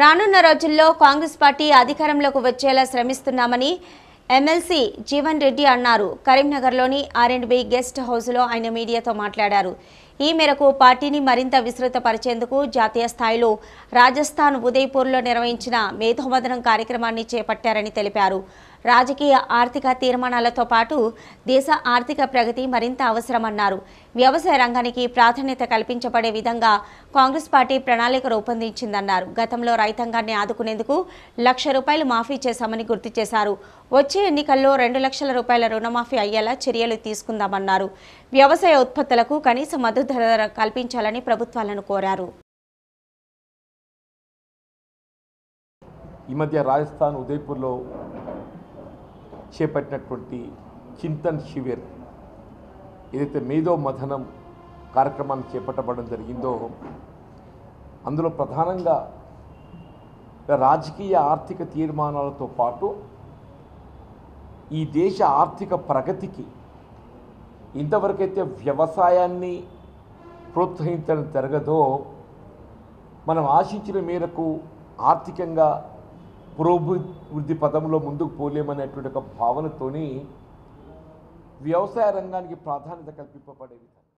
రానున్న రోజుల్లో కాంగ్రెస్ పార్టీ అధికారంలోకి వచ్చేలా శ్రమిస్తున్నామని ఎమ్మెల్సీ జీవన్ రెడ్డి అన్నారు కరీంనగర్లోని ఆర్ అండ్ బి గెస్ట్ హౌస్లో ఆయన మీడియాతో మాట్లాడారు ఈ మేరకు పార్టీని మరింత విస్తృతపరిచేందుకు జాతీయ స్థాయిలో రాజస్థాన్ ఉదయ్పూర్లో నిర్వహించిన మేధోమదనం కార్యక్రమాన్ని చేపట్టారని తెలిపారు రాజకీయ ఆర్థిక తీర్మానాలతో పాటు దేశ ఆర్థిక ప్రగతి మరింత అవసరమన్నారు వ్యవసాయ రంగానికి ప్రాధాన్యత కల్పించబడే విధంగా కాంగ్రెస్ పార్టీ ప్రణాళిక రూపొందించిందన్నారు గతంలో రైతాంగాన్ని ఆదుకునేందుకు లక్ష రూపాయలు మాఫీ చేశామని గుర్తు చేశారు వచ్చే ఎన్నికల్లో రెండు లక్షల రూపాయల రుణమాఫీ అయ్యేలా చర్యలు తీసుకుందామన్నారు వ్యవసాయ ఉత్పత్తులకు కనీస మద్దతు ధర కల్పించాలని ప్రభుత్వాలను కోరారు ఈ మధ్య రాజస్థాన్ ఉదయ్పూర్లో చేపట్టినటువంటి చింతన్ శిబిర్ ఏదైతే మేధో మథనం కార్యక్రమాన్ని చేపట్టబడడం జరిగిందో అందులో ప్రధానంగా రాజకీయ ఆర్థిక తీర్మానాలతో పాటు ఈ దేశ ఆర్థిక ప్రగతికి ఇంతవరకైతే వ్యవసాయాన్ని ప్రోత్సహించడం జరగదో మనం ఆశించిన మేరకు ఆర్థికంగా పురోభివృద్ధి పదంలో ముందుకు పోలేమనేటువంటి ఒక భావనతోని వ్యవసాయ రంగానికి ప్రాధాన్యత కల్పింపబడే విధంగా